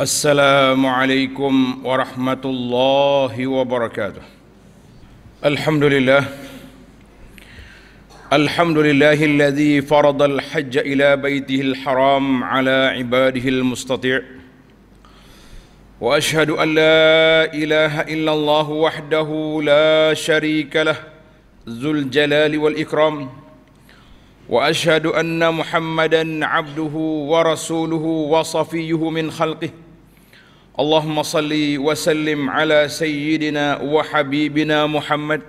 السلام عليكم ورحمة الله وبركاته الحمد لله الحمد لله الذي فرض الحج إلى بيته الحرام على عباده المستطيع وأشهد أن لا إله إلا الله وحده لا شريك له ذو الجلال والإكرام وأشهد أن محمدًا عبده ورسوله وصفيه من خلقه اللهم صل وسلم على سيدنا وحبيبنا محمد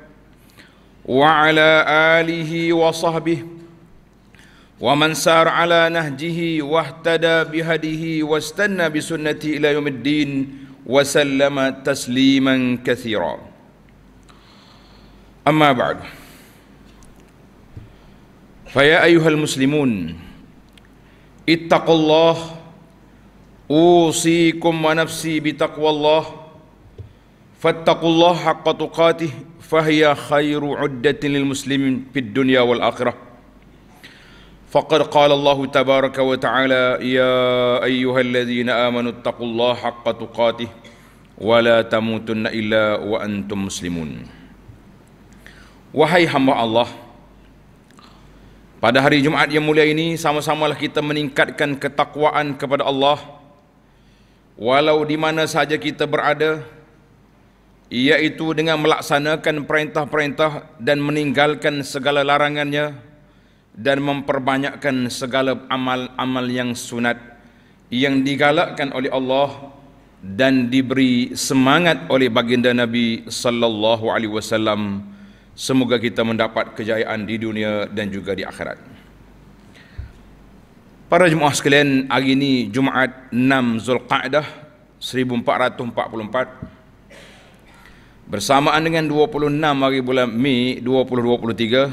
وعلى اله وصحبه ومن سار على نهجه واهتدى بهديه واستنى بسنته الى يوم الدين وسلم تسليما كثيرا اما بعد فيا ايها المسلمون اتقوا الله أوصيكم ونفسي بتقوى الله فاتقوا الله حق تقاته فهي خير عدة للمسلمين في الدنيا والآخرة فقد قال الله تبارك وتعالى يا أيها الذين آمنوا اتقوا الله حق تقاته ولا تموتن إلا وأنتم مسلمون وهي حمى الله Pada hari Jumaat yang mulia ini, sama-samalah kita meningkatkan ketakwaan kepada Allah. Allah walau di mana saja kita berada iaitu dengan melaksanakan perintah-perintah dan meninggalkan segala larangannya dan memperbanyakkan segala amal-amal yang sunat yang digalakkan oleh Allah dan diberi semangat oleh baginda Nabi sallallahu alaihi wasallam semoga kita mendapat kejayaan di dunia dan juga di akhirat Para jemaah sekalian, hari ini Jumaat 6 Zulqa'dah 1444 bersamaan dengan 26 hari bulan Mei 2023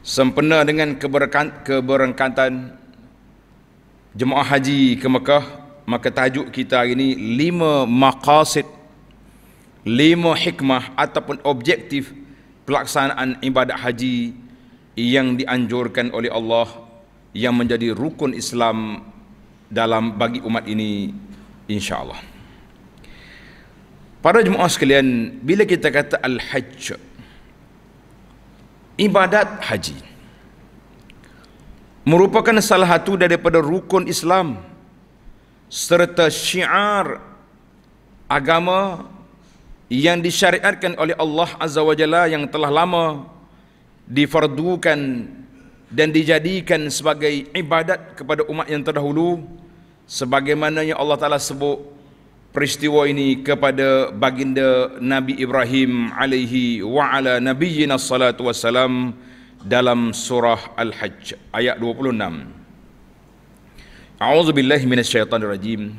sempena dengan keberkan, keberangkatan jemaah haji ke Mekah maka tajuk kita hari ini lima maqasid lima hikmah ataupun objektif pelaksanaan ibadat haji yang dianjurkan oleh Allah yang menjadi rukun Islam dalam bagi umat ini insyaallah. Para jemaah sekalian, bila kita kata al-hajj ibadat haji merupakan salah satu daripada rukun Islam serta syiar agama yang disyariatkan oleh Allah Azza wa Jalla yang telah lama difardukan dan dijadikan sebagai ibadat kepada umat yang terdahulu sebagaimana yang Allah Taala sebut peristiwa ini kepada baginda Nabi Ibrahim alaihi wa ala nabiyyina salatu wassalam dalam surah Al-Hajj ayat 26 A'udzu billahi minasyaitonir rajim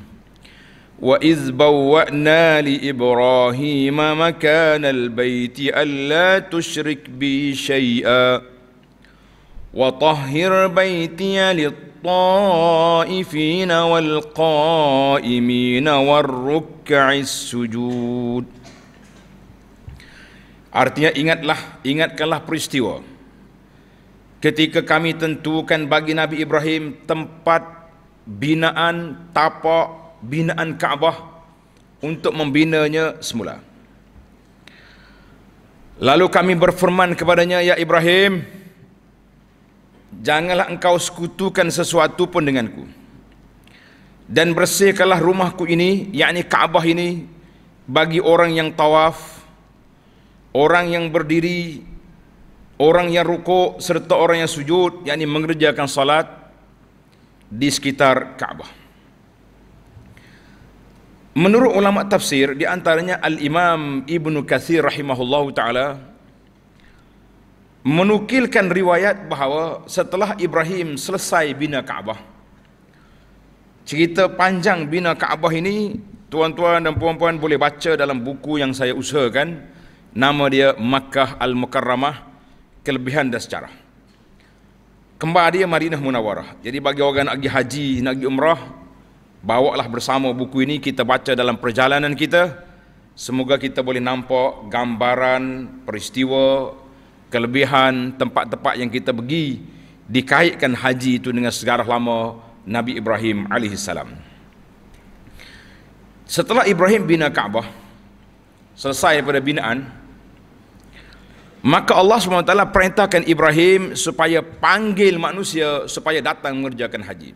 Wa iz bawwa'na li Ibrahim makanal baiti alla tusyrik bi syai'a وطهر بيتي للطائفين والقائمين والركع السجود Artinya ingatlah, ingatkanlah peristiwa Ketika kami tentukan bagi Nabi Ibrahim tempat binaan tapak binaan Kaabah untuk membinanya semula. Lalu kami berfirman kepadanya, Ya Ibrahim, janganlah engkau sekutukan sesuatu pun denganku dan bersihkanlah rumahku ini yakni Kaabah ini bagi orang yang tawaf orang yang berdiri orang yang rukuk serta orang yang sujud yakni mengerjakan salat di sekitar Kaabah Menurut ulama tafsir di antaranya Al Imam Ibn Katsir rahimahullahu taala menukilkan riwayat bahawa setelah Ibrahim selesai bina Kaabah cerita panjang bina Kaabah ini tuan-tuan dan puan-puan boleh baca dalam buku yang saya usahakan nama dia Makkah Al-Mukarramah kelebihan dan sejarah kembar dia Madinah Munawarah jadi bagi orang nak pergi haji nak pergi umrah bawalah bersama buku ini kita baca dalam perjalanan kita semoga kita boleh nampak gambaran peristiwa kelebihan tempat-tempat yang kita pergi dikaitkan haji itu dengan sejarah lama Nabi Ibrahim AS setelah Ibrahim bina Kaabah selesai pada binaan maka Allah SWT perintahkan Ibrahim supaya panggil manusia supaya datang mengerjakan haji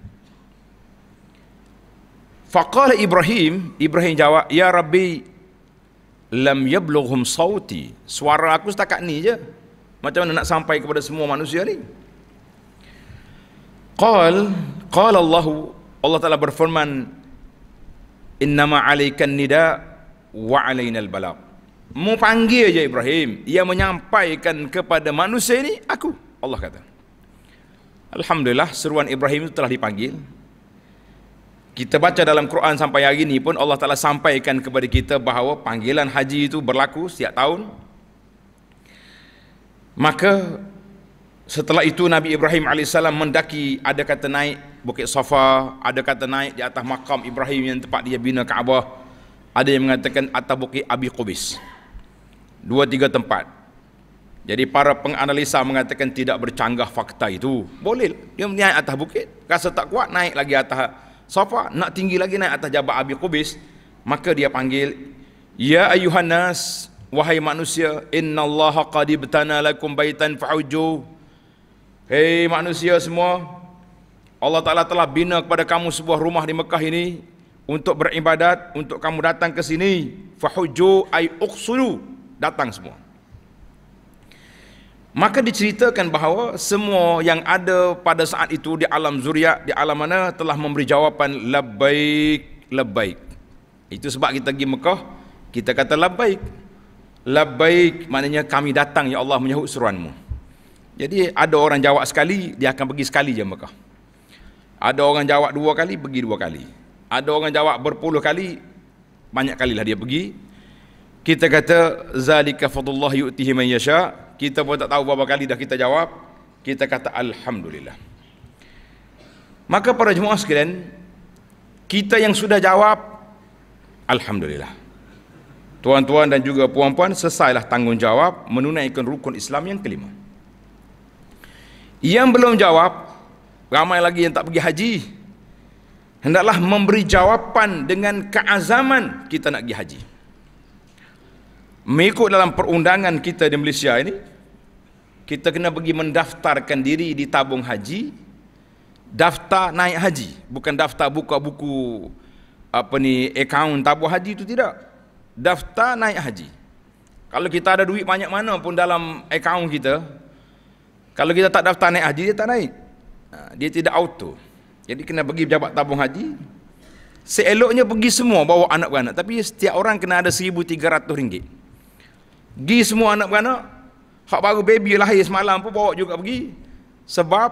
faqala Ibrahim Ibrahim jawab ya Rabbi lam yablughum sawti suara aku setakat ni je macam mana nak sampai kepada semua manusia ni? Qal, qala Allah, Allah Taala berfirman, "Inna ma 'alaikan nida wa 'alaina al Mu panggil aja Ibrahim, ia menyampaikan kepada manusia ini aku, Allah kata. Alhamdulillah seruan Ibrahim itu telah dipanggil. Kita baca dalam Quran sampai hari ini pun Allah Taala sampaikan kepada kita bahawa panggilan haji itu berlaku setiap tahun Maka setelah itu Nabi Ibrahim AS mendaki ada kata naik Bukit Safa, ada kata naik di atas makam Ibrahim yang tempat dia bina Kaabah. Ada yang mengatakan atas Bukit Abi Qubis. Dua tiga tempat. Jadi para penganalisa mengatakan tidak bercanggah fakta itu. Boleh, dia naik atas bukit. Rasa tak kuat, naik lagi atas Safa. Nak tinggi lagi naik atas Jabal Abi Qubis. Maka dia panggil, Ya Ayuhannas, wahai manusia innallaha qad ibtana lakum baitan fahujju hei manusia semua Allah Taala telah bina kepada kamu sebuah rumah di Mekah ini untuk beribadat untuk kamu datang ke sini fahujju ay uqsulu datang semua Maka diceritakan bahawa semua yang ada pada saat itu di alam zuriat, di alam mana telah memberi jawapan labbaik, labbaik. Itu sebab kita pergi Mekah, kita kata labbaik. Labbaik maknanya kami datang ya Allah menyahut seruanmu. Jadi ada orang jawab sekali, dia akan pergi sekali je Mekah. Ada orang jawab dua kali, pergi dua kali. Ada orang jawab berpuluh kali, banyak kali lah dia pergi. Kita kata, Zalika fadullah yu'tihi man yasha. Kita pun tak tahu berapa kali dah kita jawab. Kita kata, Alhamdulillah. Maka para jemaah sekalian, kita yang sudah jawab, Alhamdulillah. Tuan-tuan dan juga puan-puan, selesailah tanggungjawab menunaikan rukun Islam yang kelima. Yang belum jawab, ramai lagi yang tak pergi haji. Hendaklah memberi jawapan dengan keazaman kita nak pergi haji. Mengikut dalam perundangan kita di Malaysia ini, kita kena pergi mendaftarkan diri di tabung haji, daftar naik haji, bukan daftar buka buku apa ni, akaun tabung haji itu tidak. Tidak daftar naik haji. Kalau kita ada duit banyak mana pun dalam akaun kita, kalau kita tak daftar naik haji, dia tak naik. Ha, dia tidak auto. Jadi kena pergi pejabat tabung haji. Seeloknya pergi semua bawa anak-anak. Tapi setiap orang kena ada RM1,300. Pergi semua anak-anak. Hak baru baby lahir semalam pun bawa juga pergi. Sebab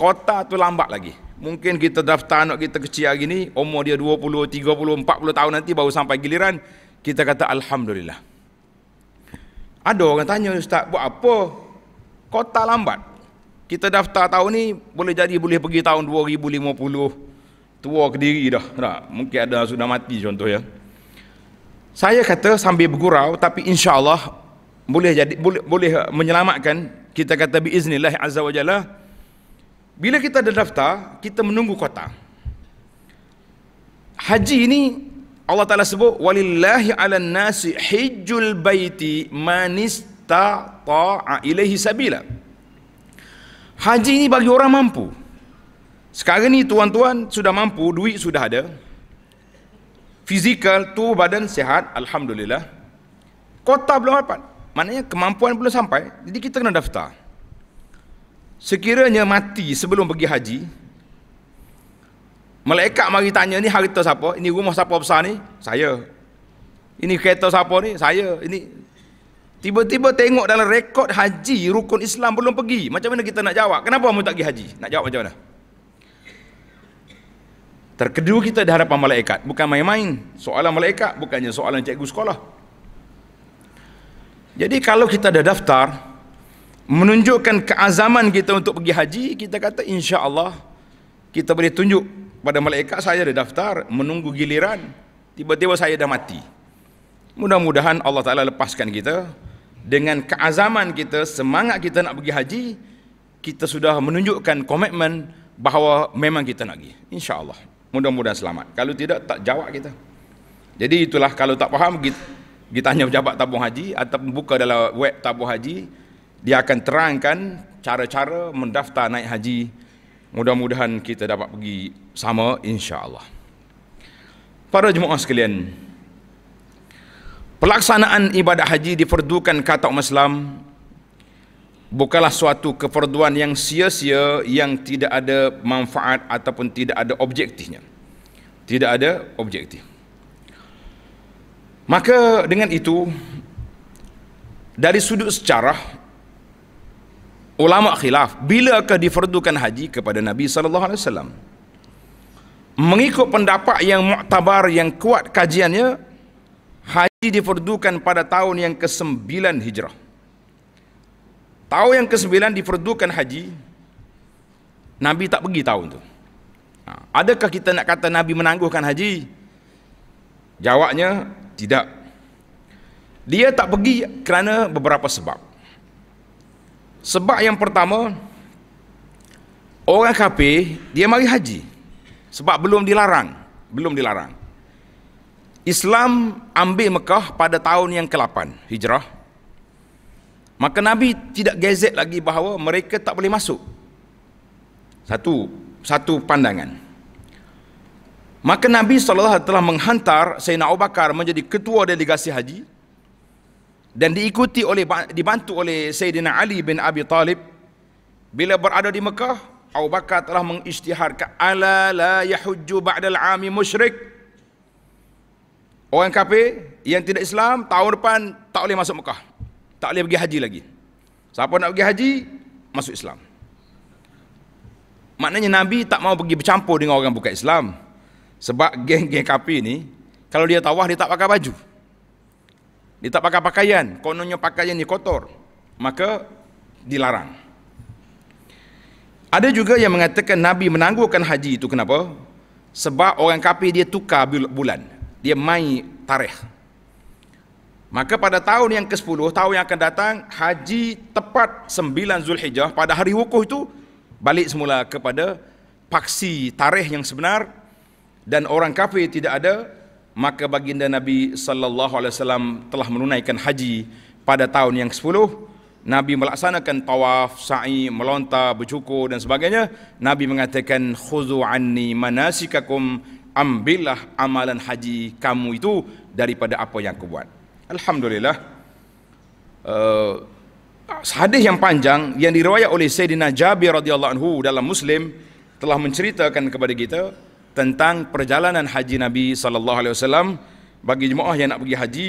kota tu lambat lagi. Mungkin kita daftar anak kita kecil hari ni, umur dia 20, 30, 40 tahun nanti baru sampai giliran kita kata Alhamdulillah. Ada orang tanya Ustaz, buat apa? Kota lambat. Kita daftar tahun ni, boleh jadi boleh pergi tahun 2050. Tua ke diri dah. Tak? Mungkin ada sudah mati contoh ya. Saya kata sambil bergurau, tapi insya Allah boleh jadi boleh, boleh eh, menyelamatkan. Kita kata biiznillah azza wa jalla. Bila kita ada daftar, kita menunggu kota. Haji ini Allah Taala sebut walillahi ala nasi hijjul baiti manis ta'a ilaihi sabila. Haji ini bagi orang mampu. Sekarang ni tuan-tuan sudah mampu, duit sudah ada. Fizikal tu badan sehat alhamdulillah. Kota belum dapat. Maknanya kemampuan belum sampai, jadi kita kena daftar. Sekiranya mati sebelum pergi haji, Malaikat mari tanya ni harta siapa? Ini rumah siapa besar ni? Saya. Ini kereta siapa ni? Saya. Ini tiba-tiba tengok dalam rekod haji rukun Islam belum pergi. Macam mana kita nak jawab? Kenapa mu tak pergi haji? Nak jawab macam mana? Terkedua kita di hadapan malaikat, bukan main-main. Soalan malaikat bukannya soalan cikgu sekolah. Jadi kalau kita dah daftar menunjukkan keazaman kita untuk pergi haji, kita kata insya-Allah kita boleh tunjuk kepada malaikat saya ada daftar menunggu giliran tiba-tiba saya dah mati mudah-mudahan Allah Ta'ala lepaskan kita dengan keazaman kita semangat kita nak pergi haji kita sudah menunjukkan komitmen bahawa memang kita nak pergi insyaAllah mudah-mudahan selamat kalau tidak tak jawab kita jadi itulah kalau tak faham kita, kita tanya pejabat tabung haji atau membuka dalam web tabung haji dia akan terangkan cara-cara mendaftar naik haji Mudah-mudahan kita dapat pergi sama insya-Allah. Para jemaah sekalian, pelaksanaan ibadah haji diperdukan kata umat Islam bukanlah suatu keperduan yang sia-sia yang tidak ada manfaat ataupun tidak ada objektifnya. Tidak ada objektif. Maka dengan itu dari sudut sejarah ulama khilaf bila akan difardukan haji kepada Nabi sallallahu alaihi wasallam mengikut pendapat yang muktabar yang kuat kajiannya haji difardukan pada tahun yang ke-9 hijrah tahun yang ke-9 difardukan haji Nabi tak pergi tahun tu ha, adakah kita nak kata Nabi menangguhkan haji jawabnya tidak dia tak pergi kerana beberapa sebab sebab yang pertama orang kafir dia mari haji sebab belum dilarang, belum dilarang. Islam ambil Mekah pada tahun yang ke-8 Hijrah. Maka Nabi tidak gezek lagi bahawa mereka tak boleh masuk. Satu satu pandangan. Maka Nabi SAW telah menghantar Sayyidina Abu Bakar menjadi ketua delegasi haji dan diikuti oleh dibantu oleh Sayyidina Ali bin Abi Talib bila berada di Mekah Abu Bakar telah mengisytiharkan ala la yahujju ba'dal ami musyrik orang kafir yang tidak Islam tahun depan tak boleh masuk Mekah tak boleh pergi haji lagi siapa nak pergi haji masuk Islam maknanya Nabi tak mau pergi bercampur dengan orang bukan Islam sebab geng-geng kafir ni kalau dia tawah dia tak pakai baju dia tak pakai pakaian, kononnya pakaian ni kotor. Maka dilarang. Ada juga yang mengatakan Nabi menangguhkan haji itu kenapa? Sebab orang kafir dia tukar bulan. Dia mai tarikh. Maka pada tahun yang ke-10, tahun yang akan datang, haji tepat 9 Zulhijjah pada hari wukuf itu balik semula kepada paksi tarikh yang sebenar dan orang kafir tidak ada maka baginda Nabi sallallahu alaihi wasallam telah menunaikan haji pada tahun yang ke-10 Nabi melaksanakan tawaf, sa'i, melonta, bercukur dan sebagainya. Nabi mengatakan khudhu anni manasikakum ambillah amalan haji kamu itu daripada apa yang aku buat. Alhamdulillah. Uh, hadis yang panjang yang diriwayat oleh Sayyidina Jabir radhiyallahu anhu dalam Muslim telah menceritakan kepada kita tentang perjalanan haji Nabi sallallahu alaihi wasallam bagi jemaah yang nak pergi haji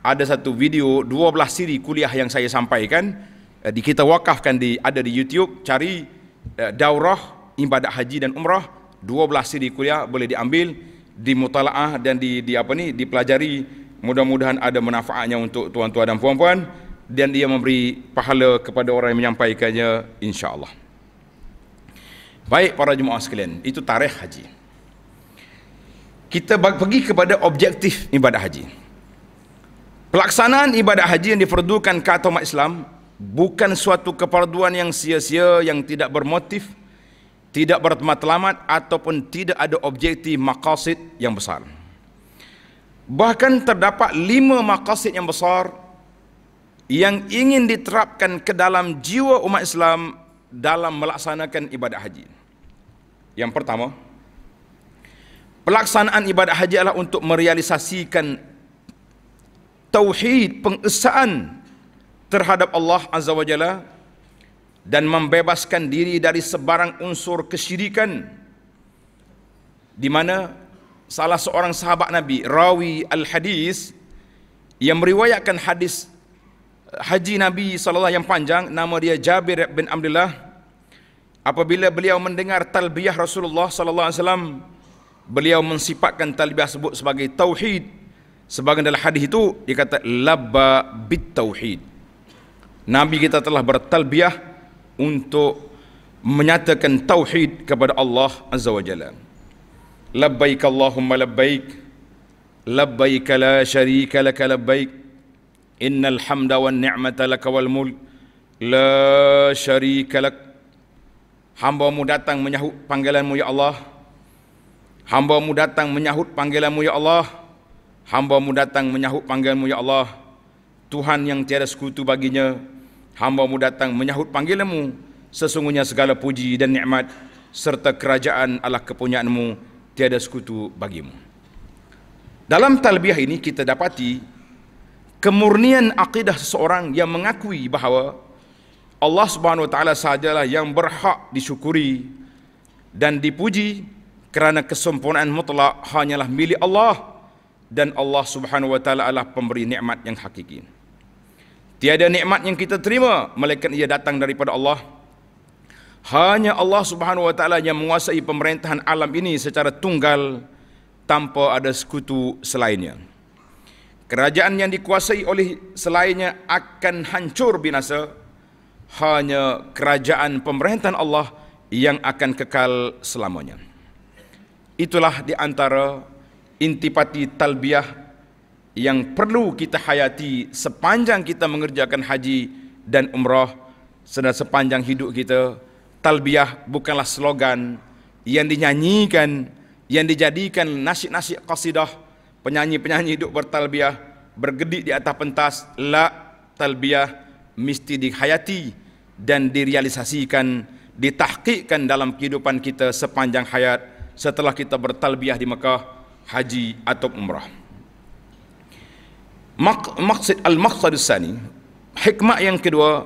ada satu video 12 siri kuliah yang saya sampaikan eh, di kita wakafkan di ada di YouTube cari eh, daurah ibadat haji dan umrah 12 siri kuliah boleh diambil di mutalaah dan di, di apa ni dipelajari mudah-mudahan ada manfaatnya untuk tuan-tuan dan puan-puan dan dia memberi pahala kepada orang yang menyampaikannya insya-Allah Baik para jemaah sekalian, itu tarikh haji kita pergi kepada objektif ibadah haji. Pelaksanaan ibadah haji yang diperdukan kata umat Islam bukan suatu keperduan yang sia-sia yang tidak bermotif, tidak bermatlamat ataupun tidak ada objektif makasid yang besar. Bahkan terdapat lima makasid yang besar yang ingin diterapkan ke dalam jiwa umat Islam dalam melaksanakan ibadah haji. Yang pertama, Pelaksanaan ibadat haji adalah untuk merealisasikan tauhid pengesaan terhadap Allah Azza wa Jalla dan membebaskan diri dari sebarang unsur kesyirikan di mana salah seorang sahabat Nabi rawi al-hadis yang meriwayatkan hadis eh, haji Nabi saw yang panjang nama dia Jabir bin Abdullah apabila beliau mendengar talbiyah Rasulullah saw beliau mensifatkan talbiyah sebut sebagai tauhid sebagai dalam hadis itu dia kata labba bit tauhid nabi kita telah bertalbiyah untuk menyatakan tauhid kepada Allah azza wajalla labbaik allahumma labbaik labbaik la syarika lak labbaik innal hamda wan ni'mata lak wal mulk la syarika lak hamba mu datang menyahut panggilanmu ya Allah Hambamu datang menyahut panggilanmu ya Allah. Hambamu datang menyahut panggilanmu ya Allah. Tuhan yang tiada sekutu baginya. Hambamu datang menyahut panggilanmu. Sesungguhnya segala puji dan nikmat serta kerajaan adalah kepunyaanmu. Tiada sekutu bagimu. Dalam talbiah ini kita dapati kemurnian akidah seseorang yang mengakui bahawa Allah Subhanahu Wa Taala sajalah yang berhak disyukuri dan dipuji kerana kesempurnaan mutlak hanyalah milik Allah dan Allah Subhanahu wa taala adalah pemberi nikmat yang hakiki. Tiada nikmat yang kita terima melainkan ia datang daripada Allah. Hanya Allah Subhanahu wa taala yang menguasai pemerintahan alam ini secara tunggal tanpa ada sekutu selainnya. Kerajaan yang dikuasai oleh selainnya akan hancur binasa. Hanya kerajaan pemerintahan Allah yang akan kekal selamanya. Itulah di antara intipati talbiyah yang perlu kita hayati sepanjang kita mengerjakan haji dan umrah sedang sepanjang hidup kita. Talbiyah bukanlah slogan yang dinyanyikan, yang dijadikan nasib-nasib qasidah. Penyanyi-penyanyi hidup bertalbiyah, bergedik di atas pentas. La talbiyah mesti dihayati dan direalisasikan, ditahkikkan dalam kehidupan kita sepanjang hayat setelah kita bertalbiyah di Mekah haji atau umrah maksud al-maqsad sani hikmah yang kedua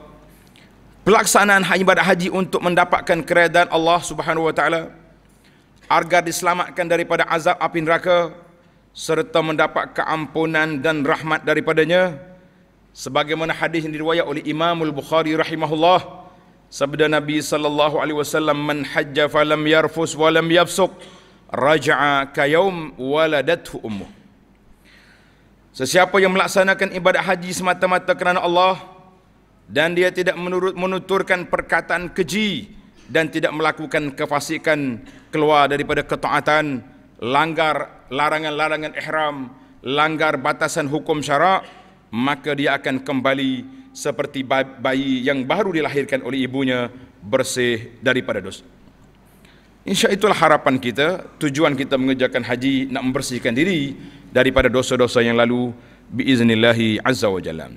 pelaksanaan ibadah haji untuk mendapatkan keredaan Allah Subhanahu wa taala agar diselamatkan daripada azab api neraka serta mendapat keampunan dan rahmat daripadanya sebagaimana hadis yang diriwayat oleh Imamul Bukhari rahimahullah Sabda Nabi sallallahu alaihi wasallam man hajja falam yarfus walam yafsuk raja'a kayum waladathu ummu. Sesiapa yang melaksanakan ibadat haji semata-mata kerana Allah dan dia tidak menurut menuturkan perkataan keji dan tidak melakukan kefasikan keluar daripada ketaatan langgar larangan-larangan ihram langgar batasan hukum syarak maka dia akan kembali seperti bayi yang baru dilahirkan oleh ibunya bersih daripada dosa. Insya itulah harapan kita, tujuan kita mengejarkan haji nak membersihkan diri daripada dosa-dosa yang lalu biiznillahi azza wa jalla.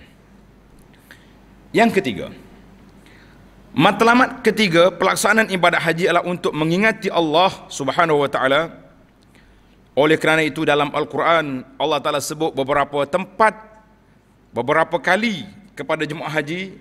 Yang ketiga, matlamat ketiga pelaksanaan ibadat haji adalah untuk mengingati Allah subhanahu wa ta'ala oleh kerana itu dalam Al-Quran Allah Ta'ala sebut beberapa tempat Beberapa kali kepada jemaah haji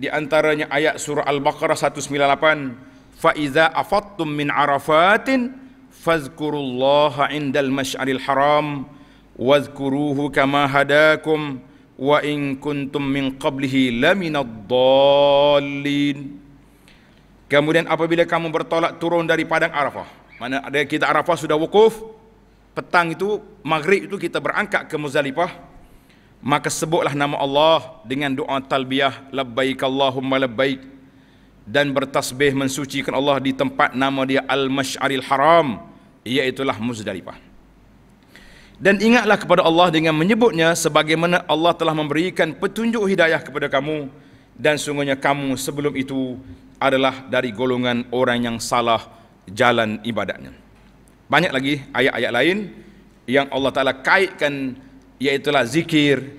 di antaranya ayat surah al-baqarah 198 fa iza afattum min arafatin fazkurullaha indal masyaril haram wazkuruhu kama hadakum wa in kuntum min qablihi laminad dallin kemudian apabila kamu bertolak turun dari padang arafah mana ada kita arafah sudah wukuf petang itu maghrib itu kita berangkat ke muzalifah maka sebutlah nama Allah dengan doa talbiyah Allahumma labbaik dan bertasbih mensucikan Allah di tempat nama dia al-mash'aril haram iaitulah muzdalifah dan ingatlah kepada Allah dengan menyebutnya sebagaimana Allah telah memberikan petunjuk hidayah kepada kamu dan sungguhnya kamu sebelum itu adalah dari golongan orang yang salah jalan ibadatnya. Banyak lagi ayat-ayat lain yang Allah Taala kaitkan iaitulah zikir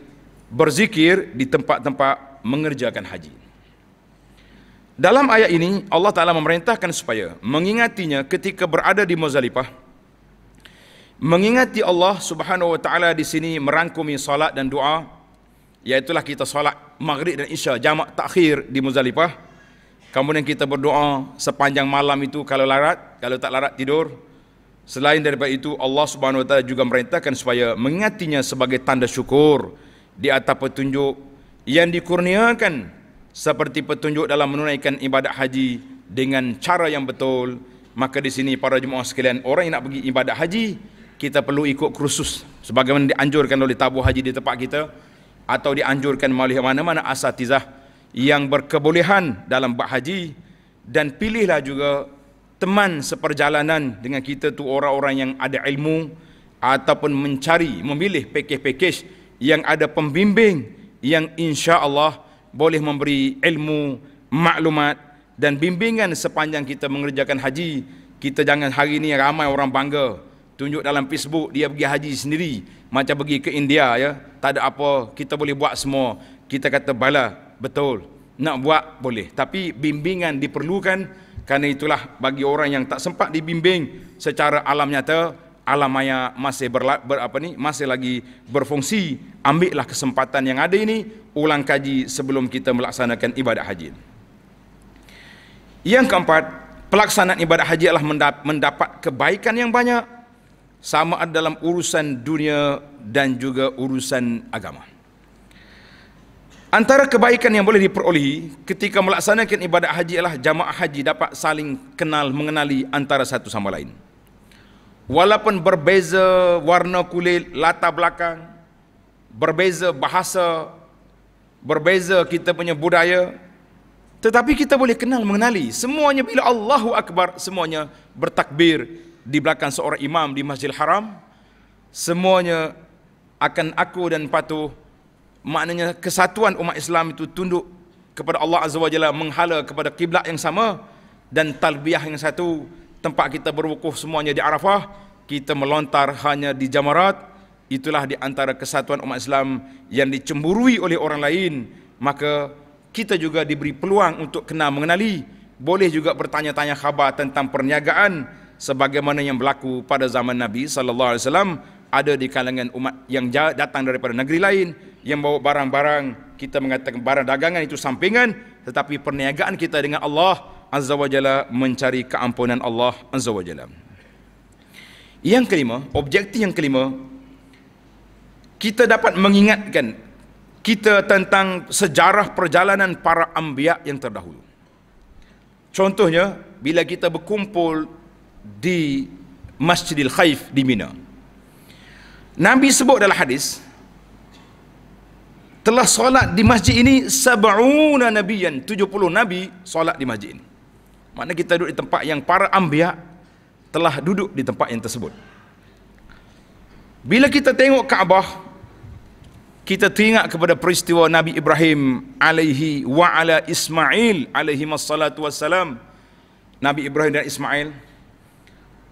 berzikir di tempat-tempat mengerjakan haji. Dalam ayat ini Allah Taala memerintahkan supaya mengingatinya ketika berada di Muzdalifah. Mengingati Allah Subhanahu wa taala di sini merangkumi salat dan doa iaitulah kita salat Maghrib dan Isya jamak takhir di Muzdalifah. Kemudian kita berdoa sepanjang malam itu kalau larat, kalau tak larat tidur. Selain daripada itu Allah Subhanahu Wa Taala juga merintahkan supaya mengatinya sebagai tanda syukur di atas petunjuk yang dikurniakan seperti petunjuk dalam menunaikan ibadat haji dengan cara yang betul maka di sini para jemaah sekalian orang yang nak pergi ibadat haji kita perlu ikut kursus sebagaimana dianjurkan oleh tabu haji di tempat kita atau dianjurkan oleh mana-mana asatizah yang berkebolehan dalam buat haji dan pilihlah juga teman seperjalanan dengan kita tu orang-orang yang ada ilmu ataupun mencari memilih pakej-pakej yang ada pembimbing yang insya-Allah boleh memberi ilmu, maklumat dan bimbingan sepanjang kita mengerjakan haji. Kita jangan hari ini ramai orang bangga tunjuk dalam Facebook dia pergi haji sendiri macam pergi ke India ya. Tak ada apa, kita boleh buat semua. Kita kata bala, betul. Nak buat boleh, tapi bimbingan diperlukan kerana itulah bagi orang yang tak sempat dibimbing secara alam nyata, alam maya masih berla, ber, apa ni masih lagi berfungsi. Ambillah kesempatan yang ada ini ulang kaji sebelum kita melaksanakan ibadat haji. Yang keempat, pelaksanaan ibadat haji adalah mendapat kebaikan yang banyak sama ada dalam urusan dunia dan juga urusan agama. Antara kebaikan yang boleh diperolehi ketika melaksanakan ibadat haji ialah jamaah haji dapat saling kenal mengenali antara satu sama lain. Walaupun berbeza warna kulit, latar belakang, berbeza bahasa, berbeza kita punya budaya, tetapi kita boleh kenal mengenali semuanya bila Allahu Akbar semuanya bertakbir di belakang seorang imam di Masjidil Haram semuanya akan aku dan patuh maknanya kesatuan umat Islam itu tunduk kepada Allah Azza wa Jalla menghala kepada kiblat yang sama dan talbiyah yang satu tempat kita berwukuf semuanya di Arafah kita melontar hanya di Jamarat itulah di antara kesatuan umat Islam yang dicemburui oleh orang lain maka kita juga diberi peluang untuk kenal mengenali boleh juga bertanya-tanya khabar tentang perniagaan sebagaimana yang berlaku pada zaman Nabi sallallahu alaihi wasallam ada di kalangan umat yang datang daripada negeri lain yang bawa barang-barang kita mengatakan barang dagangan itu sampingan tetapi perniagaan kita dengan Allah Azza wa Jalla mencari keampunan Allah Azza wa Jalla. Yang kelima, objektif yang kelima kita dapat mengingatkan kita tentang sejarah perjalanan para ambiak yang terdahulu. Contohnya, bila kita berkumpul di Masjidil Khaif di Mina. Nabi sebut dalam hadis, telah solat di masjid ini sab'una nabiyan 70 nabi solat di masjid ini makna kita duduk di tempat yang para ambia telah duduk di tempat yang tersebut bila kita tengok Kaabah kita teringat kepada peristiwa Nabi Ibrahim alaihi wa ala Ismail alaihi masallatu wassalam Nabi Ibrahim dan Ismail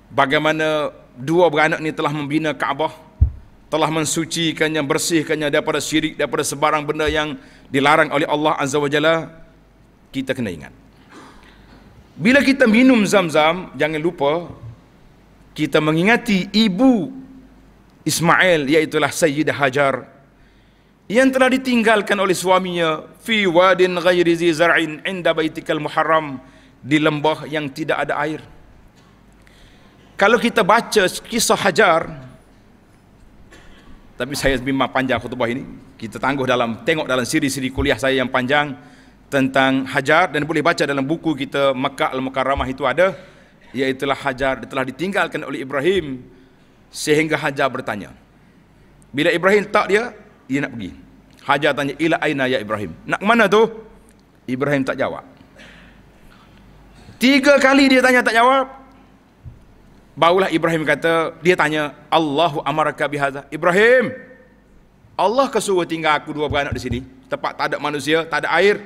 bagaimana dua beranak ini telah membina Kaabah telah mensucikannya, bersihkannya daripada syirik, daripada sebarang benda yang dilarang oleh Allah Azza wa Jalla, kita kena ingat. Bila kita minum zam-zam, jangan lupa, kita mengingati ibu Ismail, iaitulah Sayyidah Hajar, yang telah ditinggalkan oleh suaminya, fi wadin ghairi zi zara'in inda baitikal muharram, di lembah yang tidak ada air. Kalau kita baca kisah Hajar, tapi saya memang panjang khutbah ini. Kita tangguh dalam tengok dalam siri-siri kuliah saya yang panjang tentang Hajar dan boleh baca dalam buku kita Makkah Al-Mukarramah itu ada ialah Hajar telah ditinggalkan oleh Ibrahim sehingga Hajar bertanya. Bila Ibrahim tak dia, dia nak pergi. Hajar tanya, ila aina ya Ibrahim? Nak mana tu? Ibrahim tak jawab. Tiga kali dia tanya tak jawab, Barulah Ibrahim kata, dia tanya, Allahu amaraka bihaza. Ibrahim, Allah kesuruh tinggal aku dua beranak di sini. Tempat tak ada manusia, tak ada air.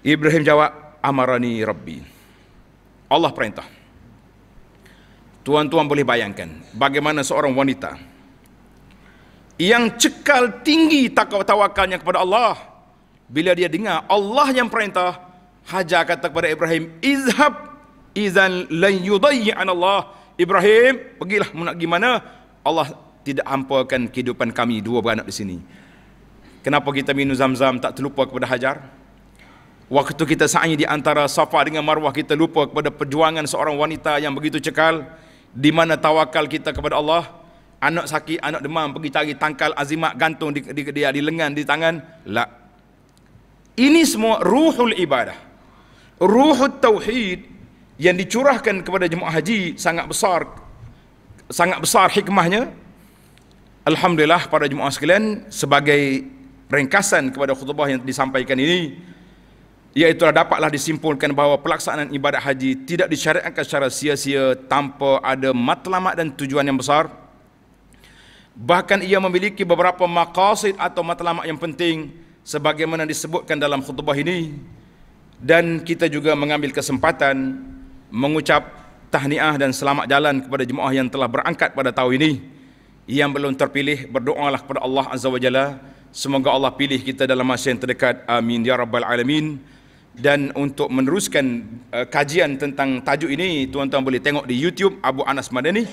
Ibrahim jawab, amarani rabbi. Allah perintah. Tuan-tuan boleh bayangkan bagaimana seorang wanita yang cekal tinggi takut tawakalnya kepada Allah bila dia dengar Allah yang perintah Hajar kata kepada Ibrahim izhab izan lan yudayyan Allah Ibrahim pergilah nak pergi mana Allah tidak hampakan kehidupan kami dua beranak di sini kenapa kita minum zam-zam tak terlupa kepada hajar waktu kita sa'i di antara safa dengan marwah kita lupa kepada perjuangan seorang wanita yang begitu cekal di mana tawakal kita kepada Allah anak sakit anak demam pergi cari tangkal azimat gantung di, di, di, di lengan di tangan la ini semua ruhul ibadah ruhul tauhid yang dicurahkan kepada jemaah haji sangat besar sangat besar hikmahnya alhamdulillah pada jemaah sekalian sebagai ringkasan kepada khutbah yang disampaikan ini iaitu dapatlah disimpulkan bahawa pelaksanaan ibadat haji tidak disyariatkan secara sia-sia tanpa ada matlamat dan tujuan yang besar bahkan ia memiliki beberapa maqasid atau matlamat yang penting sebagaimana disebutkan dalam khutbah ini dan kita juga mengambil kesempatan mengucap tahniah dan selamat jalan kepada jemaah yang telah berangkat pada tahun ini. Yang belum terpilih, berdoalah kepada Allah Azza Wajalla. Semoga Allah pilih kita dalam masa yang terdekat. Amin. Ya Rabbal Alamin. Dan untuk meneruskan uh, kajian tentang tajuk ini, tuan-tuan boleh tengok di YouTube Abu Anas Madani.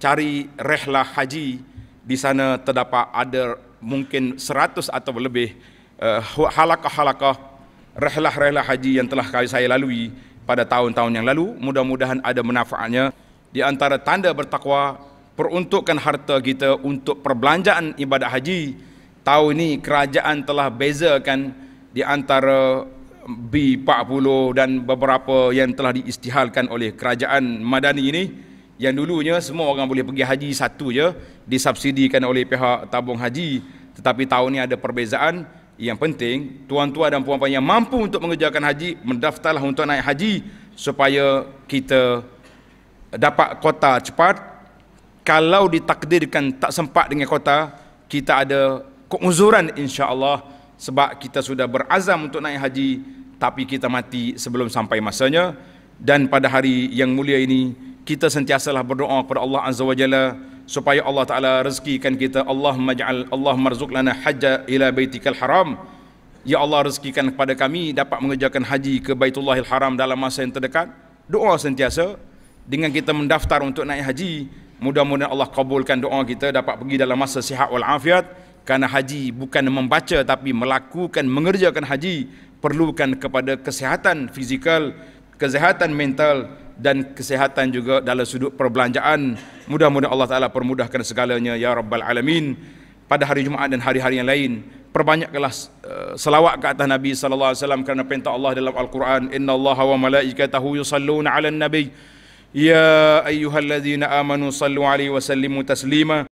Cari Rehlah Haji. Di sana terdapat ada mungkin 100 atau lebih uh, halakah-halakah Rehlah-rehlah Haji yang telah saya lalui pada tahun-tahun yang lalu mudah-mudahan ada manfaatnya di antara tanda bertakwa peruntukkan harta kita untuk perbelanjaan ibadat haji tahun ini kerajaan telah bezakan di antara B40 dan beberapa yang telah diistihalkan oleh kerajaan madani ini yang dulunya semua orang boleh pergi haji satu je disubsidikan oleh pihak tabung haji tetapi tahun ini ada perbezaan yang penting tuan-tuan dan puan-puan yang mampu untuk mengerjakan haji mendaftarlah untuk naik haji supaya kita dapat kota cepat. Kalau ditakdirkan tak sempat dengan kota, kita ada keuzuran insya-Allah sebab kita sudah berazam untuk naik haji tapi kita mati sebelum sampai masanya dan pada hari yang mulia ini kita sentiasalah berdoa kepada Allah Azza wa Jalla supaya Allah Taala rezekikan kita Allah majal Allah marzuk lana haji ila baitikal haram ya Allah rezekikan kepada kami dapat mengerjakan haji ke Baitullahil Haram dalam masa yang terdekat doa sentiasa dengan kita mendaftar untuk naik haji mudah-mudahan Allah kabulkan doa kita dapat pergi dalam masa sihat wal afiat kerana haji bukan membaca tapi melakukan mengerjakan haji perlukan kepada kesihatan fizikal kesihatan mental dan kesehatan juga dalam sudut perbelanjaan. Mudah-mudahan Allah Ta'ala permudahkan segalanya, Ya Rabbal Alamin. Pada hari Jumaat dan hari-hari yang lain, perbanyaklah eh, selawat ke atas Nabi Sallallahu Alaihi Wasallam kerana perintah Allah dalam Al-Quran, Inna Allah wa malaikatahu yusalluna ala nabi Ya ayyuhalladzina amanu sallu alaihi wa sallimu taslima.